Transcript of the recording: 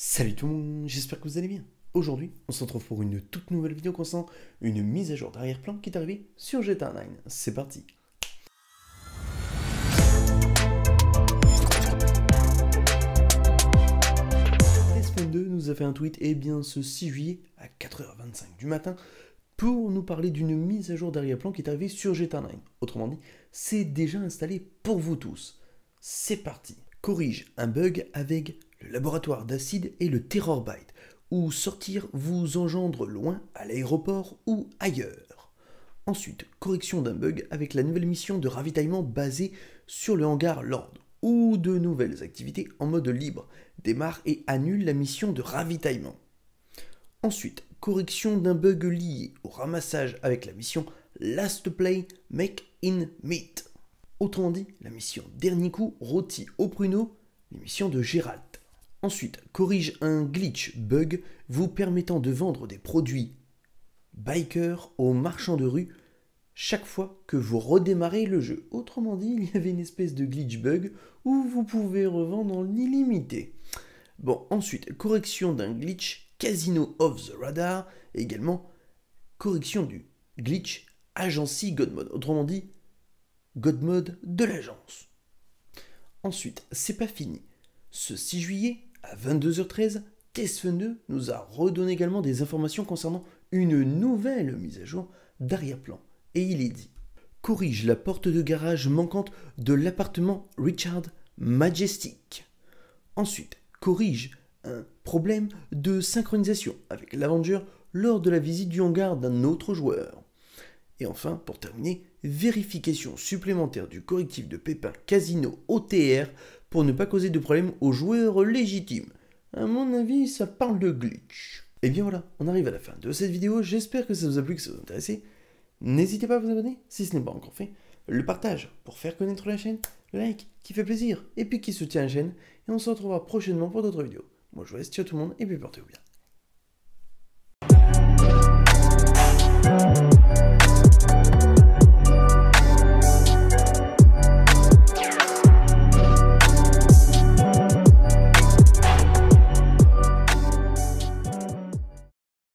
Salut tout le monde, j'espère que vous allez bien. Aujourd'hui, on se retrouve pour une toute nouvelle vidéo concernant une mise à jour d'arrière-plan qui est arrivée sur GTA 9. C'est parti Despen 2 nous a fait un tweet, et eh bien ce 6 juillet à 4h25 du matin, pour nous parler d'une mise à jour d'arrière-plan qui est arrivée sur GTA 9. Autrement dit, c'est déjà installé pour vous tous. C'est parti Corrige un bug avec laboratoire d'acide et le terror bite ou sortir vous engendre loin à l'aéroport ou ailleurs. Ensuite, correction d'un bug avec la nouvelle mission de ravitaillement basée sur le hangar Lord, ou de nouvelles activités en mode libre, démarre et annule la mission de ravitaillement. Ensuite, correction d'un bug lié au ramassage avec la mission Last Play Make in Meat. Autrement dit, la mission Dernier coup rôti au pruneau, l'émission de Gérald. Ensuite, corrige un glitch bug vous permettant de vendre des produits biker aux marchands de rue chaque fois que vous redémarrez le jeu. Autrement dit, il y avait une espèce de glitch bug où vous pouvez revendre en illimité. Bon, ensuite, correction d'un glitch Casino of the Radar, également correction du glitch Agency Godmode. Autrement dit, Godmode de l'agence. Ensuite, c'est pas fini. Ce 6 juillet, à 22h13, TSF2 nous a redonné également des informations concernant une nouvelle mise à jour d'arrière-plan. Et il est dit Corrige la porte de garage manquante de l'appartement Richard Majestic. Ensuite, corrige un problème de synchronisation avec l'Avenger lors de la visite du hangar d'un autre joueur. Et enfin, pour terminer, vérification supplémentaire du correctif de pépin Casino OTR pour ne pas causer de problème aux joueurs légitimes. À mon avis, ça parle de glitch. Et bien voilà, on arrive à la fin de cette vidéo, j'espère que ça vous a plu, que ça vous a intéressé. N'hésitez pas à vous abonner si ce n'est pas encore fait, le partage pour faire connaître la chaîne, le like qui fait plaisir et puis qui soutient la chaîne, et on se retrouvera prochainement pour d'autres vidéos. Moi je vous laisse, ciao tout le monde et puis portez-vous bien.